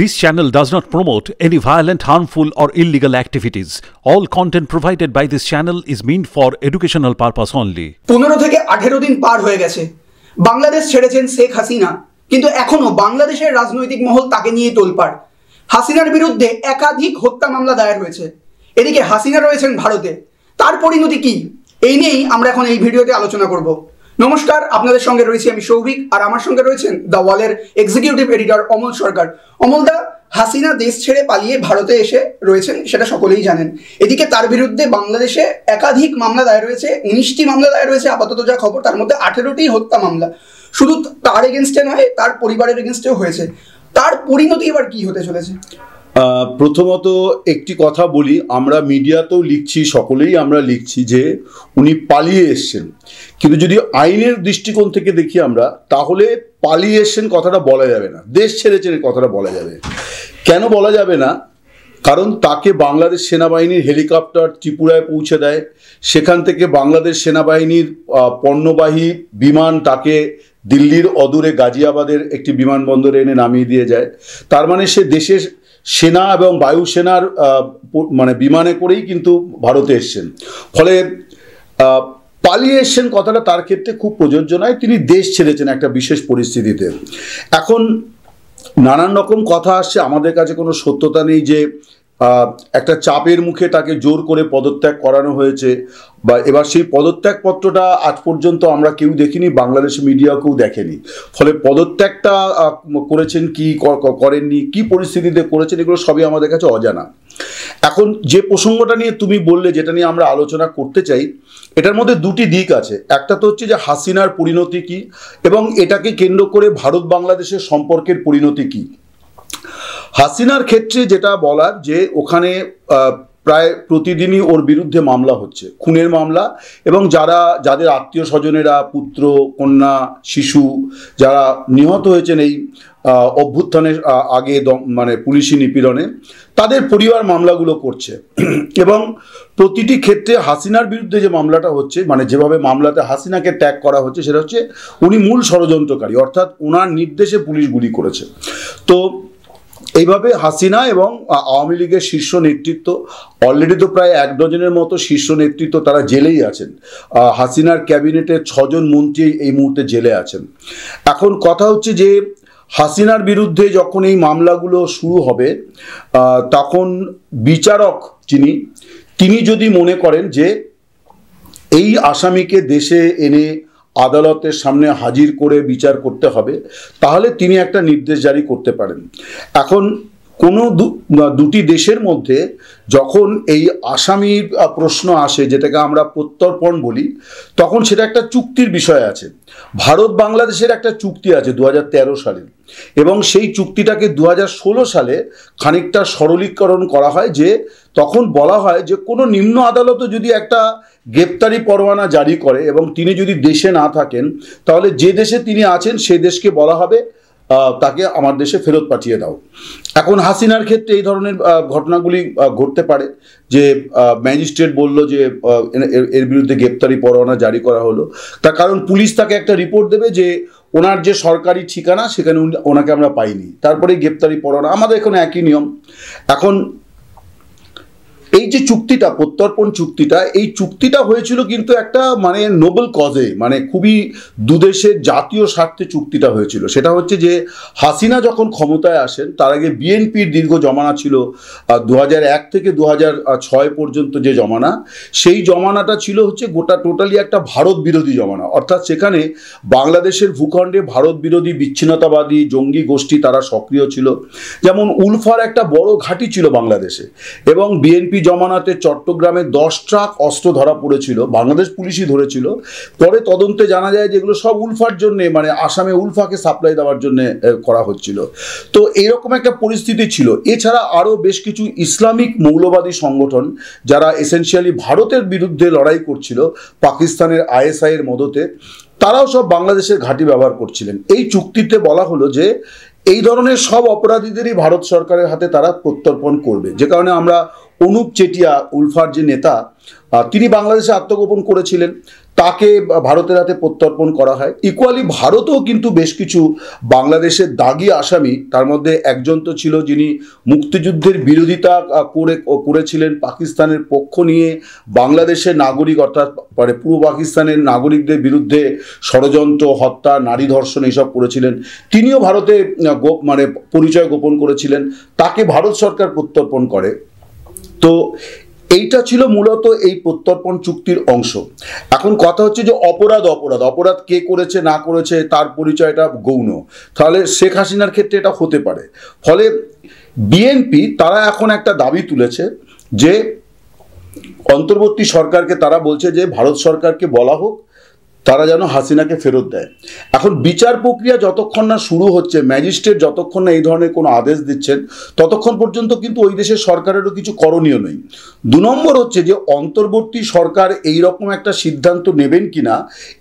This channel does not promote any violent, harmful, or illegal activities. All content provided by this channel is meant for educational purpose only. পনেরো থেকে আঠেরো দিন পার হয়ে গেছে বাংলাদেশ ছেড়েছেন শেখ হাসিনা কিন্তু এখনও বাংলাদেশের রাজনৈতিক মহল তাকে নিয়ে তোলপাড় হাসিনার বিরুদ্ধে একাধিক হত্যা মামলা দায়ের হয়েছে এদিকে হাসিনা রয়েছেন ভারতে তার পরিণতি কি এই নিয়েই আমরা এখন এই ভিডিওতে আলোচনা করবো নমস্কার আপনাদের সঙ্গে রয়েছি আমি সৌভিক আর আমার সঙ্গে রয়েছেন দ্য ওয়ালের এক্সিকিউটিভ এডিটর অমল সরকার অমল দা হাসিনা দেশ ছেড়ে পালিয়ে ভারতে এসে রয়েছেন সেটা সকলেই জানেন এদিকে তার বিরুদ্ধে বাংলাদেশে একাধিক মামলা দায়ের রয়েছে উনিশটি মামলা দায়ের রয়েছে আপাতত যা খবর তার মধ্যে আঠেরোটি হত্যা মামলা শুধু তার এগেনস্টে নয় তার পরিবারের এগেনস্টেও হয়েছে তার পরিণতি এবার কি হতে চলেছে প্রথমত একটি কথা বলি আমরা মিডিয়াতেও লিখছি সকলেই আমরা লিখছি যে উনি পালিয়ে এসছেন কিন্তু যদি আইনের দৃষ্টিকোণ থেকে দেখি আমরা তাহলে পালিয়েশন কথাটা বলা যাবে না দেশ ছেড়ে কথাটা বলা যাবে কেন বলা যাবে না কারণ তাকে বাংলাদেশ সেনাবাহিনীর হেলিকপ্টার ত্রিপুরায় পৌঁছে দেয় সেখান থেকে বাংলাদেশ সেনাবাহিনীর পণ্যবাহী বিমান তাকে দিল্লির অদূরে গাজিয়াবাদের একটি বিমানবন্দরে এনে নামিয়ে দিয়ে যায় তার মানে সে দেশের সেনা এবং বায়ুসেনার মানে বিমানে করেই কিন্তু ভারতে এসছেন ফলে পালিয়ে এসছেন কথাটা তার ক্ষেত্রে খুব প্রযোজ্য নয় তিনি দেশ ছেড়েছেন একটা বিশেষ পরিস্থিতিতে এখন নানান রকম কথা আসছে আমাদের কাছে কোনো সত্যতা নেই যে একটা চাপের মুখে তাকে জোর করে পদত্যাগ করানো হয়েছে বা এবার সেই পদত্যাগপত্রটা আজ পর্যন্ত আমরা কেউ দেখিনি বাংলাদেশ মিডিয়া কেউ দেখেনি ফলে পদত্যাগটা করেছেন কি করেননি কি পরিস্থিতিতে করেছেন এগুলো সবই আমাদের কাছে অজানা এখন যে প্রসঙ্গটা নিয়ে তুমি বললে যেটা নিয়ে আমরা আলোচনা করতে চাই এটার মধ্যে দুটি দিক আছে একটা তো হচ্ছে যে হাসিনার পরিণতি কি এবং এটাকে কেন্দ্র করে ভারত বাংলাদেশের সম্পর্কের পরিণতি কি হাসিনার ক্ষেত্রে যেটা বলার যে ওখানে প্রায় প্রতিদিনই ওর বিরুদ্ধে মামলা হচ্ছে খুনের মামলা এবং যারা যাদের আত্মীয় স্বজনেরা পুত্র কন্যা শিশু যারা নিহত হয়েছেন এই অভ্যুত্থানের আগে মানে পুলিশি নিপীড়নে তাদের পরিবার মামলাগুলো করছে এবং প্রতিটি ক্ষেত্রে হাসিনার বিরুদ্ধে যে মামলাটা হচ্ছে মানে যেভাবে মামলাতে হাসিনাকে ট্যাগ করা হচ্ছে সেটা হচ্ছে উনি মূল ষড়যন্ত্রকারী অর্থাৎ ওনার নির্দেশে পুলিশ গুলি করেছে তো এইভাবে হাসিনা এবং আওয়ামী লীগের শীর্ষ নেতৃত্ব অলরেডি তো প্রায় এক ডজনের মতো শীর্ষ নেতৃত্ব তারা জেলেই আছেন হাসিনার ক্যাবিনেটের ছজন মন্ত্রী এই মুহূর্তে জেলে আছেন এখন কথা হচ্ছে যে হাসিনার বিরুদ্ধে যখন এই মামলাগুলো শুরু হবে তখন বিচারক যিনি তিনি যদি মনে করেন যে এই আসামিকে দেশে এনে আদালতের সামনে হাজির করে বিচার করতে হবে তাহলে তিনি একটা নির্দেশ জারি করতে পারেন এখন কোনো দুটি দেশের মধ্যে যখন এই আসামি প্রশ্ন আসে যেটাকে আমরা প্রত্যর্পণ বলি তখন সেটা একটা চুক্তির বিষয় আছে ভারত বাংলাদেশের একটা চুক্তি আছে দু সালে এবং সেই চুক্তিটাকে দু সালে খানিকটা সরলীকরণ করা হয় যে তখন বলা হয় যে কোনো নিম্ন আদালতও যদি একটা গ্রেপ্তারি পরোয়ানা জারি করে এবং তিনি যদি দেশে না থাকেন তাহলে যে দেশে তিনি আছেন সে দেশকে বলা হবে তাকে আমার দেশে ফেরত পাঠিয়ে দাও এখন হাসিনার ক্ষেত্রে এই ধরনের ঘটনাগুলি ঘটতে পারে যে ম্যাজিস্ট্রেট বলল যে এর বিরুদ্ধে গ্রেপ্তারি পরোয়ানা জারি করা হলো তার কারণ পুলিশ তাকে একটা রিপোর্ট দেবে যে ওনার যে সরকারি ঠিকানা সেখানে ওনাকে আমরা পাইনি তারপরে গ্রেপ্তারি পরোয়ানা আমাদের এখন একই নিয়ম এখন এই যে চুক্তিটা প্রত্যর্পণ চুক্তিটা এই চুক্তিটা হয়েছিল কিন্তু একটা মানে নোবেল কজে মানে খুবই দুদেশের জাতীয় স্বার্থে চুক্তিটা হয়েছিল সেটা হচ্ছে যে হাসিনা যখন ক্ষমতায় আসেন তার আগে বিএনপির দীর্ঘ জমানা ছিল দু এক থেকে দু ছয় পর্যন্ত যে জমানা সেই জমানাটা ছিল হচ্ছে গোটা টোটালি একটা ভারত বিরোধী জমানা অর্থাৎ সেখানে বাংলাদেশের ভূখণ্ডে ভারত বিরোধী বিচ্ছিন্নতাবাদী জঙ্গি গোষ্ঠী তারা সক্রিয় ছিল যেমন উলফার একটা বড় ঘাঁটি ছিল বাংলাদেশে এবং বিএনপি জমানাতে চট্টগ্রামে দশ ট্রাক অস্ত্র ধরা পড়েছিল বাংলাদেশ পুলিশই ধরেছিল পরে তদন্তে জানা যায় যেগুলো সব উলফার জন্যে মানে আসামে উলফাকে সাপ্লাই দেওয়ার জন্যে করা হচ্ছিল তো এরকম একটা পরিস্থিতি ছিল এছাড়া আরও বেশ কিছু ইসলামিক মৌলবাদী সংগঠন যারা এসেন্সিয়ালি ভারতের বিরুদ্ধে লড়াই করছিল পাকিস্তানের আইএসআইয়ের মদতে তারাও সব বাংলাদেশের ঘাঁটি ব্যবহার করছিলেন এই চুক্তিতে বলা হলো যে এই ধরনের সব অপরাধীদেরই ভারত সরকারের হাতে তারা প্রত্যর্পণ করবে যে কারণে আমরা অনুপ চেটিয়া উলফার যে নেতা তিনি বাংলাদেশে আত্মগোপন করেছিলেন তাকে ভারতের হাতে প্রত্যর্পণ করা হয় ইকুয়ালি ভারতও কিন্তু বেশ কিছু বাংলাদেশের দাগি আসামি তার মধ্যে একজন তো ছিল যিনি মুক্তিযুদ্ধের বিরোধিতা করে করেছিলেন পাকিস্তানের পক্ষ নিয়ে বাংলাদেশের নাগরিক অর্থাৎ মানে পূর্ব পাকিস্তানের নাগরিকদের বিরুদ্ধে ষড়যন্ত্র হত্যা নারী ধর্ষণ এইসব করেছিলেন তিনিও ভারতে গোপ মানে পরিচয় গোপন করেছিলেন তাকে ভারত সরকার প্রত্যর্পণ করে তো এইটা ছিল মূলত এই প্রত্যর্পণ চুক্তির অংশ এখন কথা হচ্ছে যে অপরাধ অপরাধ অপরাধ কে করেছে না করেছে তার পরিচয়টা গৌণ তাহলে শেখ হাসিনার ক্ষেত্রে এটা হতে পারে ফলে বিএনপি তারা এখন একটা দাবি তুলেছে যে অন্তর্বর্তী সরকারকে তারা বলছে যে ভারত সরকারকে বলা হোক তারা যেন হাসিনাকে ফেরত দেয় এখন বিচার প্রক্রিয়া যতক্ষণ না শুরু হচ্ছে ম্যাজিস্ট্রেট যতক্ষণ না এই ধরনের কোনো আদেশ দিচ্ছেন ততক্ষণ পর্যন্ত কিন্তু ওই দেশের সরকারেরও কিছু করণীয় নেই দু নম্বর হচ্ছে যে অন্তর্বর্তী সরকার এই রকম একটা সিদ্ধান্ত নেবেন কি না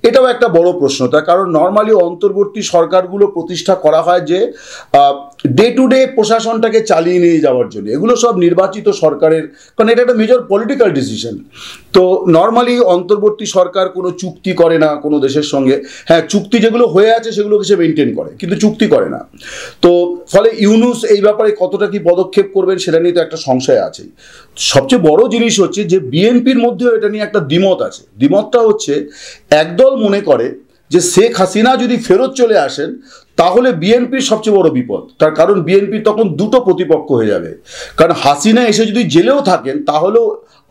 এটাও একটা বড় প্রশ্ন তার কারণ নর্মালি অন্তর্বর্তী সরকারগুলো প্রতিষ্ঠা করা হয় যে ডে টু ডে প্রশাসনটাকে চালিয়ে নিয়ে যাওয়ার জন্য এগুলো সব নির্বাচিত সরকারের কারণ এটা একটা মেজর পলিটিক্যাল ডিসিশন তো নর্মালি অন্তর্বর্তী সরকার কোনো চুক্তি করে না না কোনো দেশের সঙ্গে হ্যাঁ চুক্তি যেগুলো হয়ে আছে সেগুলোকে সে মেনটেন করে কিন্তু চুক্তি করে না তো ফলে ইউনুস এই ব্যাপারে কতটা কি পদক্ষেপ করবেন সেটা নিয়ে তো একটা সংশয় আছে সবচেয়ে বড় জিনিস হচ্ছে যে বিএনপির মধ্যেও এটা নিয়ে একটা দ্বিমত আছে দ্বিমতটা হচ্ছে একদল মনে করে যে শেখ হাসিনা যদি ফেরত চলে আসেন তাহলে বিএনপির সবচেয়ে বড় বিপদ তার কারণ বিএনপি তখন দুটো প্রতিপক্ষ হয়ে যাবে কারণ হাসিনা এসে যদি জেলেও থাকেন তাহলেও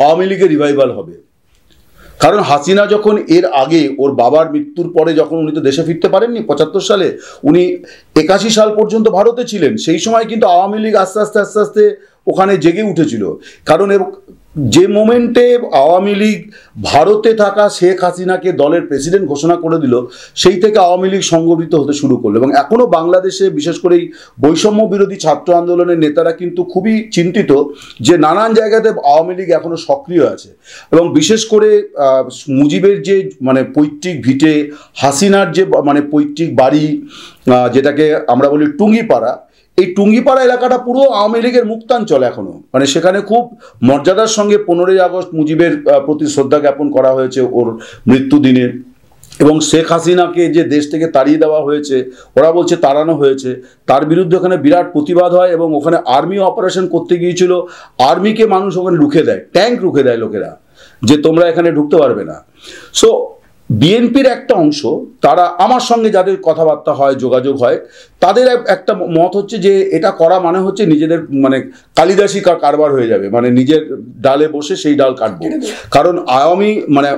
আওয়ামী লীগের রিভাইভাল হবে কারণ হাসিনা যখন এর আগে ওর বাবার মৃত্যুর পরে যখন উনি তো দেশে ফিরতে পারেননি পঁচাত্তর সালে উনি একাশি সাল পর্যন্ত ভারতে ছিলেন সেই সময় কিন্তু আওয়ামী লীগ আস্তে আস্তে আস্তে আস্তে ওখানে জেগে উঠেছিল কারণ যে মোমেন্টে আওয়ামী লীগ ভারতে থাকা শেখ হাসিনাকে দলের প্রেসিডেন্ট ঘোষণা করে দিল সেই থেকে আওয়ামী লীগ সংগঠিত হতে শুরু করলো এবং এখনও বাংলাদেশে বিশেষ করে এই বৈষম্য বিরোধী ছাত্র আন্দোলনের নেতারা কিন্তু খুবই চিন্তিত যে নানান জায়গাতে আওয়ামী লীগ এখনও সক্রিয় আছে এবং বিশেষ করে মুজিবের যে মানে পৈতৃক ভিটে হাসিনার যে মানে পৈতৃক বাড়ি যেটাকে আমরা বলি টুঙ্গিপাড়া এই টুঙ্গিপাড়া এলাকাটা পুরো আওয়ামী লীগের মুক্তাঞ্চল এখনও মানে সেখানে খুব মর্যাদার সঙ্গে পনেরোই আগস্ট মুজিবের প্রতি শ্রদ্ধা জ্ঞাপন করা হয়েছে ওর মৃত্যুদিনে এবং শেখ হাসিনাকে যে দেশ থেকে তাড়িয়ে দেওয়া হয়েছে ওরা বলছে তাড়ানো হয়েছে তার বিরুদ্ধে ওখানে বিরাট প্রতিবাদ হয় এবং ওখানে আর্মি অপারেশন করতে গিয়েছিল আর্মিকে মানুষ ওখানে রুখে দেয় ট্যাঙ্ক রুখে দেয় লোকেরা যে তোমরা এখানে ঢুকতে পারবে না সো বিএনপির একটা অংশ তারা আমার সঙ্গে যাদের কথাবার্তা হয় যোগাযোগ হয় তাদের একটা মত হচ্ছে যে এটা করা মানে হচ্ছে নিজেদের মানে কালিদাসী কারবার হয়ে যাবে মানে নিজের ডালে বসে সেই ডাল কাটবে কারণ আওয়ামী মানে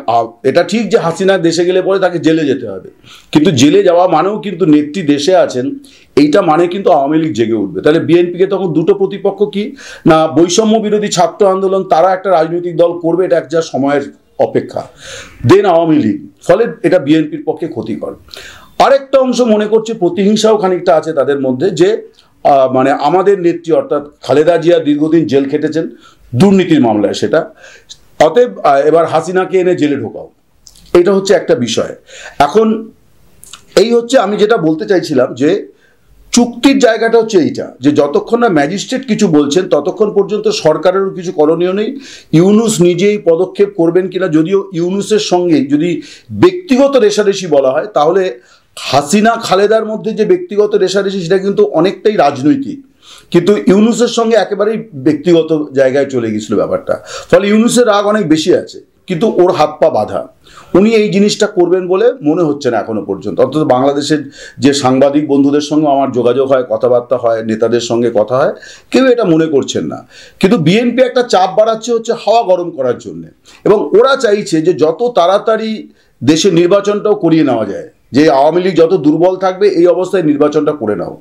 এটা ঠিক যে হাসিনা দেশে গেলে পরে তাকে জেলে যেতে হবে কিন্তু জেলে যাওয়া মানেও কিন্তু নেত্রী দেশে আছেন এইটা মানে কিন্তু আওয়ামী লীগ জেগে উঠবে তাহলে বিএনপিকে তখন দুটো প্রতিপক্ষ কি না বৈষম্য বিরোধী ছাত্র আন্দোলন তারা একটা রাজনৈতিক দল করবে এটা এক যা সময়ের অপেক্ষা দেন আওয়ামী লীগ ফলে এটা বিএনপির পক্ষে ক্ষতিকর আরেকটা অংশ মনে করছে প্রতিহিংসাও খানিকটা আছে তাদের মধ্যে যে মানে আমাদের নেত্রী অর্থাৎ খালেদা জিয়া দীর্ঘদিন জেল খেটেছেন দুর্নীতির মামলায় সেটা অতএব এবার হাসিনাকে এনে জেলে ঢোকাও এটা হচ্ছে একটা বিষয় এখন এই হচ্ছে আমি যেটা বলতে চাইছিলাম যে চুক্তির জায়গাটা হচ্ছে এইটা যে যতক্ষণ না ম্যাজিস্ট্রেট কিছু বলছেন ততক্ষণ পর্যন্ত সরকারেরও কিছু করণীয় নেই ইউনুস নিজেই পদক্ষেপ করবেন কিনা যদিও ইউনুসের সঙ্গে যদি ব্যক্তিগত রেশারেশি বলা হয় তাহলে হাসিনা খালেদার মধ্যে যে ব্যক্তিগত রেশারেশি সেটা কিন্তু অনেকটাই রাজনৈতিক কিন্তু ইউনুসের সঙ্গে একেবারেই ব্যক্তিগত জায়গায় চলে গেছিল ব্যাপারটা ফলে ইউনুসের রাগ অনেক বেশি আছে কিন্তু ওর হাত পা বাধা উনি এই জিনিসটা করবেন বলে মনে হচ্ছে না এখনো পর্যন্ত অন্তত বাংলাদেশের যে সাংবাদিক বন্ধুদের সঙ্গে আমার যোগাযোগ হয় কথাবার্তা হয় নেতাদের সঙ্গে কথা হয় কেউ এটা মনে করছেন না কিন্তু বিএনপি একটা চাপ বাড়াচ্ছে হচ্ছে হাওয়া গরম করার জন্য এবং ওরা চাইছে যে যত তাড়াতাড়ি দেশে নির্বাচনটাও করিয়ে নেওয়া যায় যে আওয়ামী লীগ যত দুর্বল থাকবে এই অবস্থায় নির্বাচনটা করে নাও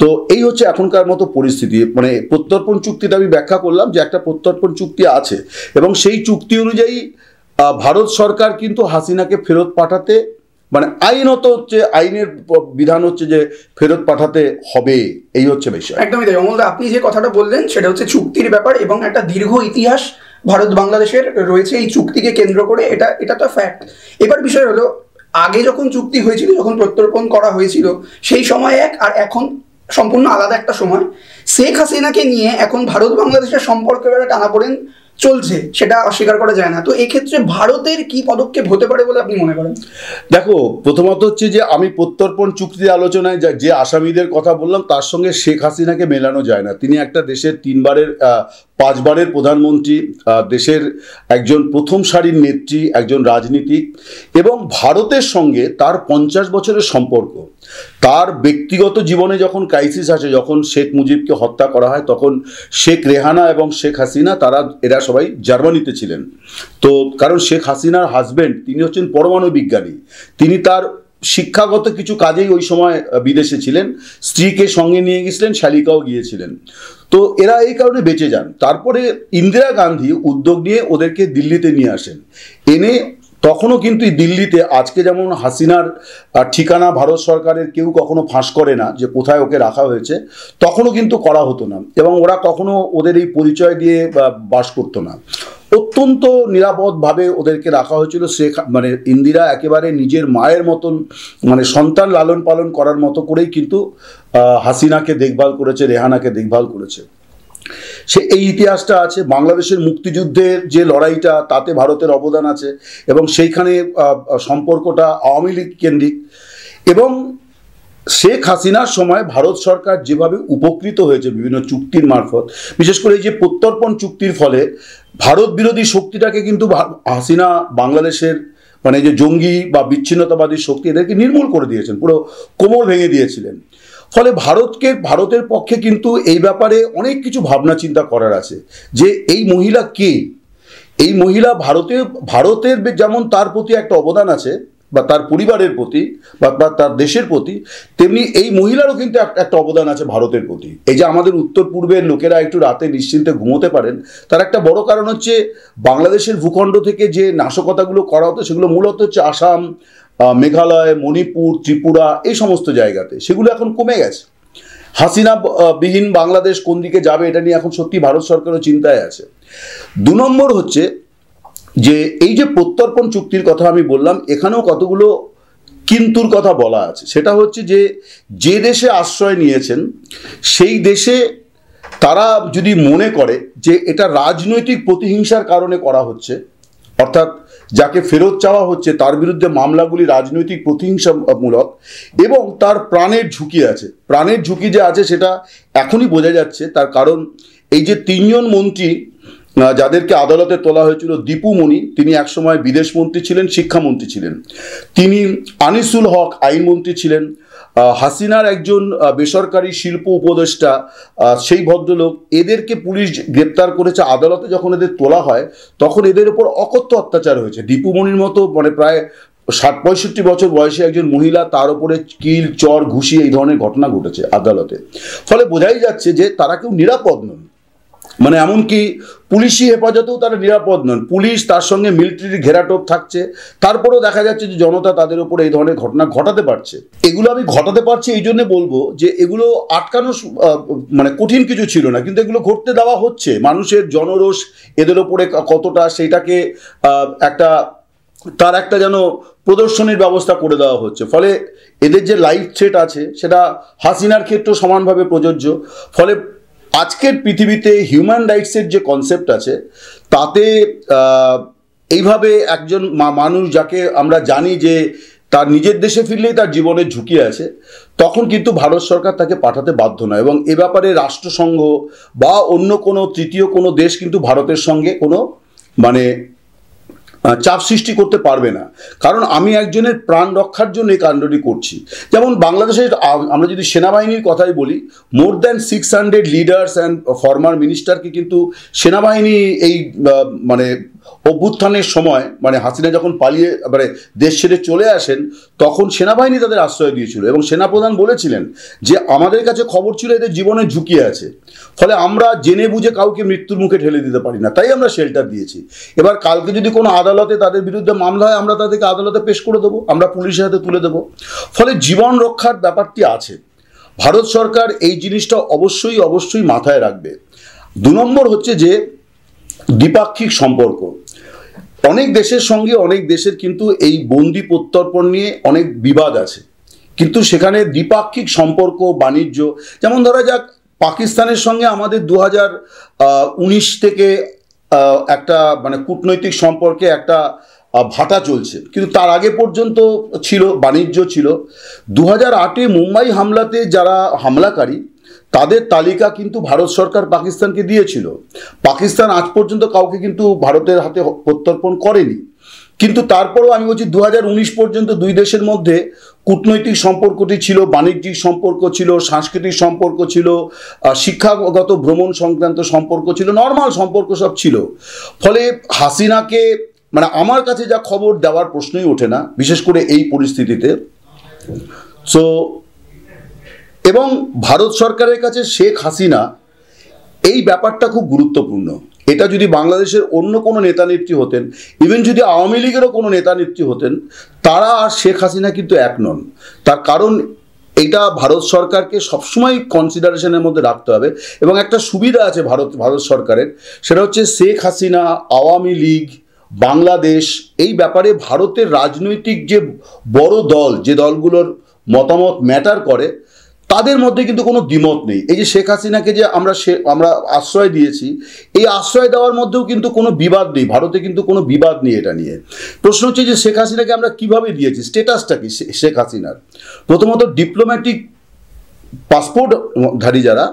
তো এই হচ্ছে এখনকার মতো পরিস্থিতি মানে প্রত্যর্পণ চুক্তিটা আমি ব্যাখ্যা করলাম যে একটা প্রত্যর্পণ চুক্তি আছে এবং সেই চুক্তি অনুযায়ী ভারত সরকার কিন্তু হাসিনাকে ফেরত পাঠাতে মানে আইনত হচ্ছে আইনের বিধান হচ্ছে যে ফেরত পাঠাতে হবে এই হচ্ছে বিষয় একদমই তাই অমলদা আপনি যে কথাটা বললেন সেটা হচ্ছে চুক্তির ব্যাপার এবং একটা দীর্ঘ ইতিহাস ভারত বাংলাদেশের রয়েছে এই চুক্তিকে কেন্দ্র করে এটা এটা তো ফ্যাক্ট এবার বিষয় হলো আগে যখন চুক্তি হয়েছিল যখন প্রত্যর্পণ করা হয়েছিল সেই সময় এক আর এখন সম্পূর্ণ আলাদা একটা সময় শেখ হাসিনাকে নিয়ে এখন ভারত বাংলাদেশের সম্পর্কে টানা পড়েন চলছে সেটা অস্বীকার করা যায় না তো এক্ষেত্রে ভারতের কি পদক্ষেপ হতে পারে বলে আপনি মনে করেন দেখো প্রথমত হচ্ছে যে আমি প্রত্যর্পণ চুক্তির আলোচনায় যে আসামিদের কথা বললাম তার সঙ্গে শেখ হাসিনাকে মেলানো যায় না তিনি একটা দেশের তিনবারের পাঁচবারের প্রধানমন্ত্রী দেশের একজন প্রথম সারির নেত্রী একজন রাজনীতিক এবং ভারতের সঙ্গে তার পঞ্চাশ বছরের সম্পর্ক তার ব্যক্তিগত জীবনে যখন ক্রাইসিস আসে যখন শেখ মুজিবকে হত্যা করা হয় তখন শেখ রেহানা এবং শেখ হাসিনা তারা এরা সবাই জার্মানিতে ছিলেন তো কারণ শেখ হাসিনার হাজব্যান্ড তিনি হচ্ছেন পরমাণু বিজ্ঞানী তিনি তার শিক্ষাগত কিছু কাজেই ওই সময় বিদেশে ছিলেন স্ত্রীকে সঙ্গে নিয়ে গেছিলেন শালিকাও গিয়েছিলেন তো এরা এই কারণে বেঁচে যান তারপরে ইন্দিরা গান্ধী উদ্যোগ নিয়ে ওদেরকে দিল্লিতে নিয়ে আসেন এনে তখনও কিন্তু দিল্লিতে আজকে যেমন হাসিনার ঠিকানা ভারত সরকারের কেউ কখনো ফাঁস করে না যে কোথায় ওকে রাখা হয়েছে তখনও কিন্তু করা হতো না এবং ওরা কখনো ওদের এই পরিচয় দিয়ে বাস করতো না অত্যন্ত নিরাপদভাবে ওদেরকে রাখা হয়েছিল সে মানে ইন্দিরা একেবারে নিজের মায়ের মতন মানে সন্তান লালন পালন করার মতো করেই কিন্তু হাসিনাকে দেখভাল করেছে রেহানাকে দেখভাল করেছে সে এই ইতিহাসটা আছে বাংলাদেশের মুক্তিযুদ্ধের যে লড়াইটা তাতে ভারতের অবদান আছে এবং সেইখানে সম্পর্কটা আওয়ামী লীগ কেন্দ্রিক এবং শেখ হাসিনার সময় ভারত সরকার যেভাবে উপকৃত হয়েছে বিভিন্ন চুক্তির মারফত বিশেষ করে এই যে প্রত্যর্পণ চুক্তির ফলে ভারত বিরোধী শক্তিটাকে কিন্তু হাসিনা বাংলাদেশের মানে যে জঙ্গি বা বিচ্ছিন্নতাবাদী শক্তি এদেরকে নির্মূল করে দিয়েছেন পুরো কোমর ভেঙে দিয়েছিলেন ফলে ভারতকে ভারতের পক্ষে কিন্তু এই ব্যাপারে অনেক কিছু ভাবনা চিন্তা করার আছে যে এই মহিলা কে এই মহিলা ভারতে ভারতের যেমন তার প্রতি একটা অবদান আছে বা তার পরিবারের প্রতি বা তার দেশের প্রতি তেমনি এই মহিলারও কিন্তু একটা অবদান আছে ভারতের প্রতি এই যে আমাদের উত্তর পূর্বের লোকেরা একটু রাতে নিশ্চিন্তে ঘুমোতে পারেন তার একটা বড় কারণ হচ্ছে বাংলাদেশের ভূখণ্ড থেকে যে নাশকতাগুলো করা হতো সেগুলো মূলত হচ্ছে আসাম মেঘালয় মণিপুর ত্রিপুরা এই সমস্ত জায়গাতে সেগুলো এখন কমে গেছে হাসিনা বিহীন বাংলাদেশ কোন দিকে যাবে এটা নিয়ে এখন সত্যি ভারত সরকারও চিন্তায় আছে দু নম্বর হচ্ছে যে এই যে প্রত্যর্পণ চুক্তির কথা আমি বললাম এখানেও কতগুলো কিন্তুর কথা বলা আছে সেটা হচ্ছে যে যে দেশে আশ্রয় নিয়েছেন সেই দেশে তারা যদি মনে করে যে এটা রাজনৈতিক প্রতিহিংসার কারণে করা হচ্ছে অর্থাৎ যাকে ফেরত চাওয়া হচ্ছে তার বিরুদ্ধে মামলাগুলি রাজনৈতিক প্রতিহিংসামূলক এবং তার প্রাণের ঝুঁকি আছে প্রাণের ঝুঁকি যে আছে সেটা এখনই বোঝা যাচ্ছে তার কারণ এই যে তিনজন মন্ত্রী যাদেরকে আদালতে তোলা হয়েছিল দীপু মনি তিনি একসময় বিদেশমন্ত্রী ছিলেন শিক্ষামন্ত্রী ছিলেন তিনি আনিসুল হক আইনমন্ত্রী ছিলেন হাসিনার একজন বেসরকারি শিল্প উপদেষ্টা সেই ভদ্রলোক এদেরকে পুলিশ গ্রেপ্তার করেছে আদালতে যখন এদের তোলা হয় তখন এদের উপর অকথ্য অত্যাচার হয়েছে দীপুমণির মতো মানে প্রায় ষাট পঁয়ষট্টি বছর বয়সে একজন মহিলা তার উপরে কিল চর ঘুষি এই ধরনের ঘটনা ঘটেছে আদালতে ফলে বোঝাই যাচ্ছে যে তারা কেউ নিরাপদ নন মানে এমনকি পুলিশি হেফাজতেও তারা নিরাপদ নন পুলিশ তার সঙ্গে মিলিটারির ঘেরাটোপ থাকছে তারপরেও দেখা যাচ্ছে যে জনতা তাদের উপর এই ধরনের ঘটনা ঘটাতে পারছে এগুলো আমি ঘটাতে পারছি এই জন্য বলবো যে এগুলো আটকানো মানে কঠিন কিছু ছিল না কিন্তু এগুলো ঘটতে দেওয়া হচ্ছে মানুষের জনরোষ এদের ওপরে কতটা সেটাকে একটা তার একটা যেন প্রদর্শনীর ব্যবস্থা করে দেওয়া হচ্ছে ফলে এদের যে লাইফ থ্রেট আছে সেটা হাসিনার ক্ষেত্রেও সমানভাবে প্রযোজ্য ফলে আজকের পৃথিবীতে হিউম্যান রাইটসের যে কনসেপ্ট আছে তাতে এইভাবে একজন মানুষ যাকে আমরা জানি যে তার নিজের দেশে ফিরলেই তার জীবনের ঝুঁকি আছে তখন কিন্তু ভারত সরকার তাকে পাঠাতে বাধ্য নয় এবং এ ব্যাপারে রাষ্ট্রসংঘ বা অন্য কোনো তৃতীয় কোনো দেশ কিন্তু ভারতের সঙ্গে কোনো মানে চাপ সৃষ্টি করতে পারবে না কারণ আমি একজনের প্রাণ রক্ষার জন্য এই কাণ্ডটি করছি যেমন বাংলাদেশের আমরা যদি সেনাবাহিনীর কথাই বলি more than six hundred leaders and former মিনিস্টারকে কিন্তু সেনাবাহিনী এই মানে অভ্যুত্থানের সময় মানে হাসিনা যখন পালিয়ে মানে দেশ ছেড়ে চলে আসেন তখন সেনাবাহিনী তাদের আশ্রয় দিয়েছিল এবং সেনাপ্রধান বলেছিলেন যে আমাদের কাছে খবর ছিল এদের জীবনে ঝুঁকি আছে ফলে আমরা জেনে বুঝে কাউকে মৃত্যুর মুখে ঠেলে দিতে পারি না তাই আমরা শেল্টার দিয়েছি এবার কালকে যদি কোনো আদালতে তাদের বিরুদ্ধে মামলা হয় আমরা তাদেরকে আদালতে পেশ করে দেবো আমরা পুলিশের হাতে তুলে দেবো ফলে জীবন রক্ষার ব্যাপারটি আছে ভারত সরকার এই জিনিসটা অবশ্যই অবশ্যই মাথায় রাখবে দু নম্বর হচ্ছে যে দ্বিপাক্ষিক সম্পর্ক অনেক দেশের সঙ্গে অনেক দেশের কিন্তু এই বন্দি প্রত্যর্পণ নিয়ে অনেক বিবাদ আছে কিন্তু সেখানে দ্বিপাক্ষিক সম্পর্ক বাণিজ্য যেমন ধরা যাক পাকিস্তানের সঙ্গে আমাদের দু উনিশ থেকে একটা মানে কূটনৈতিক সম্পর্কে একটা ভাটা চলছে কিন্তু তার আগে পর্যন্ত ছিল বাণিজ্য ছিল দু হাজার আটে মুম্বাই হামলাতে যারা হামলাকারী তাদের তালিকা কিন্তু ভারত সরকার পাকিস্তানকে দিয়েছিল পাকিস্তান আজ পর্যন্ত কাউকে কিন্তু ভারতের হাতে প্রত্যর্পণ করেনি কিন্তু তারপরও আমি বলছি দু পর্যন্ত দুই দেশের মধ্যে কূটনৈতিক সম্পর্কটি ছিল বাণিজ্যিক সম্পর্ক ছিল সাংস্কৃতিক সম্পর্ক ছিল শিক্ষাগত ভ্রমণ সংক্রান্ত সম্পর্ক ছিল নর্মাল সম্পর্ক সব ছিল ফলে হাসিনাকে মানে আমার কাছে যা খবর দেওয়ার প্রশ্নই ওঠে না বিশেষ করে এই পরিস্থিতিতে সো এবং ভারত সরকারের কাছে শেখ হাসিনা এই ব্যাপারটা খুব গুরুত্বপূর্ণ এটা যদি বাংলাদেশের অন্য কোনো নেতানেত্রী হতেন ইভেন যদি আওয়ামী লীগেরও কোনো নেতানেত্রী হতেন তারা আর শেখ হাসিনা কিন্তু এক নন তার কারণ এটা ভারত সরকারকে সবসময় কনসিডারেশনের মধ্যে রাখতে হবে এবং একটা সুবিধা আছে ভারত ভারত সরকারের সেটা হচ্ছে শেখ হাসিনা আওয়ামী লীগ বাংলাদেশ এই ব্যাপারে ভারতের রাজনৈতিক যে বড় দল যে দলগুলোর মতামত ম্যাটার করে তাদের মধ্যে কিন্তু কোনো দ্বিমত নেই এই যে শেখ হাসিনাকে যে আমরা সে আমরা আশ্রয় দিয়েছি এই আশ্রয় দেওয়ার মধ্যেও কিন্তু কোনো বিবাদ নেই ভারতে কিন্তু কোনো বিবাদ নেই এটা নিয়ে প্রশ্ন হচ্ছে যে শেখ হাসিনাকে আমরা কিভাবে দিয়েছি স্টেটাসটা কি শেখ হাসিনার প্রথমত ডিপ্লোম্যাটিক পাসপোর্টধারী যারা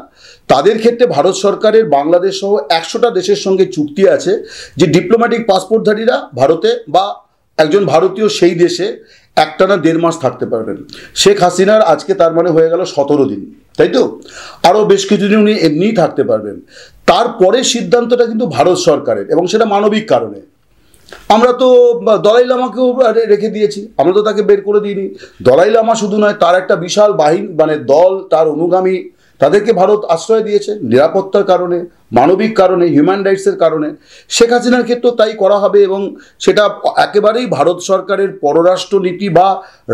তাদের ক্ষেত্রে ভারত সরকারের বাংলাদেশ সহ একশোটা দেশের সঙ্গে চুক্তি আছে যে ডিপ্লোম্যাটিক পাসপোর্টধারীরা ভারতে বা একজন ভারতীয় সেই দেশে একটানা দেড় মাস থাকতে পারবেন শেখ হাসিনার আজকে তার মানে হয়ে গেল সতেরো দিন তাই তো আরও বেশ কিছুদিন উনি এমনিই থাকতে পারবেন তারপরে সিদ্ধান্তটা কিন্তু ভারত সরকারের এবং সেটা মানবিক কারণে আমরা তো দলাই লামাকেও রেখে দিয়েছি আমরা তো তাকে বের করে দিইনি দলাই লামা শুধু নয় তার একটা বিশাল বাহিনী মানে দল তার অনুগামী তাদেরকে ভারত আশ্রয় দিয়েছে নিরাপত্তার কারণে মানবিক কারণে হিউম্যান রাইটসের কারণে শেখ হাসিনার ক্ষেত্রেও তাই করা হবে এবং সেটা একেবারেই ভারত সরকারের পররাষ্ট্র নীতি বা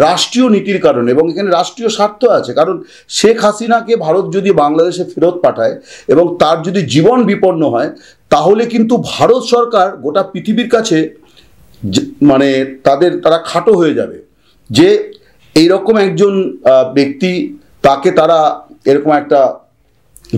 রাষ্ট্রীয় নীতির কারণে এবং এখানে রাষ্ট্রীয় স্বার্থ আছে কারণ শেখ হাসিনাকে ভারত যদি বাংলাদেশে ফেরত পাঠায় এবং তার যদি জীবন বিপন্ন হয় তাহলে কিন্তু ভারত সরকার গোটা পৃথিবীর কাছে মানে তাদের তারা খাটো হয়ে যাবে যে এইরকম একজন ব্যক্তি তাকে তারা এরকম একটা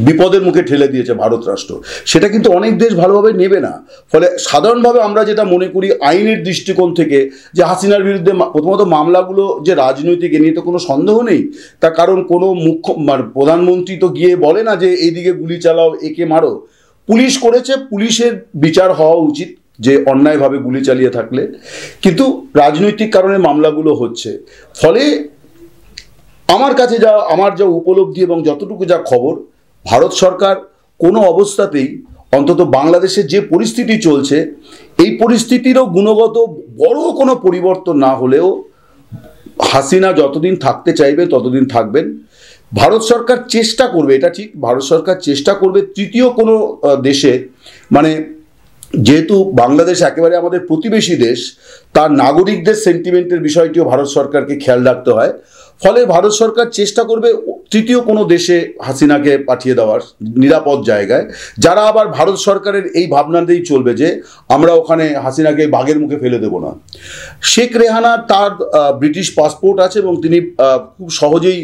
বিপদের মুখে ঠেলে দিয়েছে ভারত রাষ্ট্র সেটা কিন্তু অনেক দেশ ভালোভাবে নেবে না ফলে সাধারণভাবে আমরা যেটা মনে করি আইনের দৃষ্টিকোণ থেকে যে হাসিনার বিরুদ্ধে প্রথমত মামলাগুলো যে রাজনৈতিক এ নিয়ে তো কোনো সন্দেহ নেই তার কারণ কোনো মুখ্য মানে প্রধানমন্ত্রী তো গিয়ে বলে না যে এইদিকে গুলি চালাও একে মারো পুলিশ করেছে পুলিশের বিচার হওয়া উচিত যে অন্যায়ভাবে গুলি চালিয়ে থাকলে কিন্তু রাজনৈতিক কারণে মামলাগুলো হচ্ছে ফলে আমার কাছে যা আমার যা উপলব্ধি এবং যতটুকু যা খবর ভারত সরকার কোনো অবস্থাতেই অন্তত বাংলাদেশে যে পরিস্থিতি চলছে এই পরিস্থিতিরও গুণগত বড় কোনো পরিবর্তন না হলেও হাসিনা যতদিন থাকতে চাইবে ততদিন থাকবেন ভারত সরকার চেষ্টা করবে এটা ঠিক ভারত সরকার চেষ্টা করবে তৃতীয় কোনো দেশে মানে যেহেতু বাংলাদেশ একেবারে আমাদের প্রতিবেশী দেশ তার নাগরিকদের সেন্টিমেন্টের বিষয়টিও ভারত সরকারকে খেয়াল রাখতে হয় ফলে ভারত সরকার চেষ্টা করবে তৃতীয় কোনো দেশে হাসিনাকে পাঠিয়ে দেওয়ার নিরাপদ জায়গায় যারা আবার ভারত সরকারের এই ভাবনাতেই চলবে যে আমরা ওখানে হাসিনাকে বাঘের মুখে ফেলে দেব না শেখ রেহানা তার ব্রিটিশ পাসপোর্ট আছে এবং তিনি খুব সহজেই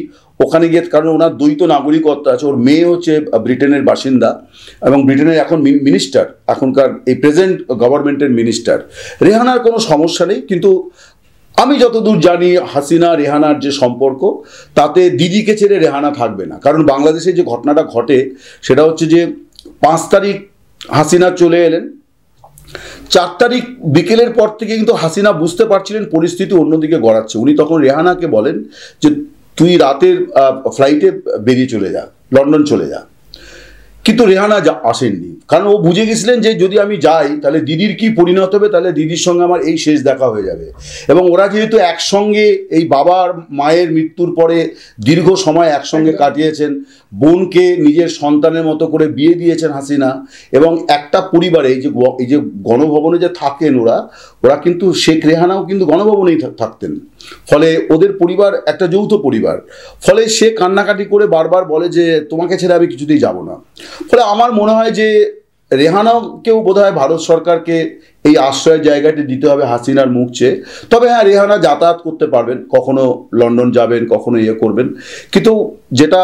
ওখানে গিয়ে কারণ ওনার দ্বৈত নাগরিকত্ব আছে ওর মেয়ে হচ্ছে ব্রিটেনের বাসিন্দা এবং ব্রিটেনের এখন মিনিস্টার এখনকার এই প্রেজেন্ট গভর্নমেন্টের মিনিস্টার রেহানার কোনো সমস্যা নেই কিন্তু আমি যতদূর জানি হাসিনা রেহানার যে সম্পর্ক তাতে দিদিকে ছেড়ে রেহানা থাকবে না কারণ বাংলাদেশে যে ঘটনাটা ঘটে সেটা হচ্ছে যে পাঁচ তারিখ হাসিনা চলে এলেন চার তারিখ বিকেলের পর থেকে কিন্তু হাসিনা বুঝতে পারছিলেন পরিস্থিতি অন্যদিকে গড়াচ্ছে উনি তখন রেহানাকে বলেন যে তুই রাতের ফ্লাইটে বেরিয়ে চলে যা লন্ডন চলে যা কিন্তু রেহানা যা আসেননি কারণ ও বুঝে গেছিলেন যে যদি আমি যাই তাহলে দিদির কি পরিণত হবে তাহলে দিদির সঙ্গে আমার এই শেষ দেখা হয়ে যাবে এবং ওরা যেহেতু একসঙ্গে এই বাবার মায়ের মৃত্যুর পরে দীর্ঘ সময় একসঙ্গে কাটিয়েছেন বোনকে নিজের সন্তানের মতো করে বিয়ে দিয়েছেন হাসিনা এবং একটা পরিবারে এই যে এই যে গণভবনে যে থাকেন ওরা ওরা কিন্তু শেখ রেহানাও কিন্তু গণভবনেই থাকতেন ফলে ওদের পরিবার একটা যৌথ পরিবার ফলে সে কান্নাকাটি করে বারবার বলে যে তোমাকে ছেড়ে আমি কিছুতেই যাব না ফলে আমার মনে হয় যে রেহানাকেও বোধহয় ভারত সরকারকে এই আশ্রয়ের জায়গাটি দিতে হবে হাসিনার মুখ চেয়ে তবে হ্যাঁ রেহানা যাতায়াত করতে পারবেন কখনো লন্ডন যাবেন কখনো ইয়ে করবেন কিন্তু যেটা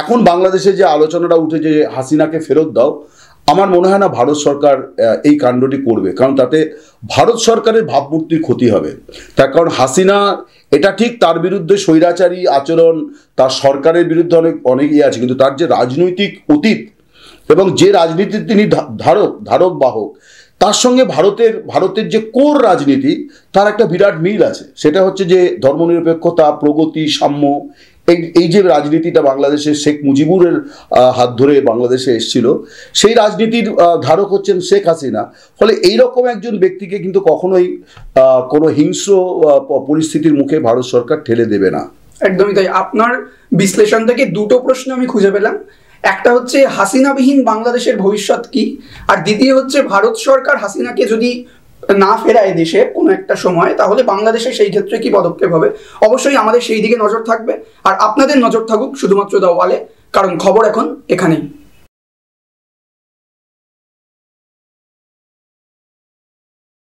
এখন বাংলাদেশে যে আলোচনাটা উঠে যে হাসিনাকে ফেরত দাও আমার মনে হয় না ভারত সরকার এই কাণ্ডটি করবে কারণ তাতে ভারত সরকারের ভাবমূর্তির ক্ষতি হবে তার কারণ হাসিনা এটা ঠিক তার বিরুদ্ধে স্বৈরাচারী আচরণ তার সরকারের বিরুদ্ধে অনেক অনেক ইয়ে আছে কিন্তু তার যে রাজনৈতিক অতীত এবং যে রাজনীতির তিনি ধারক ধারক বাহক তার সঙ্গে ভারতের ভারতের যে কোর রাজনীতি তার একটা বিরাট মিল আছে সেটা হচ্ছে যে ধর্মনিরপেক্ষতা প্রগতি সাম্য এই যে রাজনীতিটা বাংলাদেশে শেখ মুজিবুরের হাত ধরে বাংলাদেশে এসছিল সেই রাজনীতির ধারক হচ্ছেন শেখ হাসিনা ফলে এইরকম একজন ব্যক্তিকে কিন্তু কখনোই কোনো হিংস্র পরিস্থিতির মুখে ভারত সরকার ঠেলে দেবে না একদমই তাই আপনার বিশ্লেষণ থেকে দুটো প্রশ্ন আমি খুঁজে পেলাম একটা হচ্ছে হাসিনাবিহীন বাংলাদেশের ভবিষ্যৎ কি আর দ্বিতীয় হচ্ছে ভারত সরকার হাসিনাকে যদি না ফেরায় দেশে কোনো একটা সময় তাহলে বাংলাদেশে সেই ক্ষেত্রে কি পদক্ষেপ হবে অবশ্যই আমাদের সেই দিকে নজর থাকবে আর আপনাদের নজর থাকুক শুধুমাত্র দওয়ালে কারণ খবর এখন এখানেই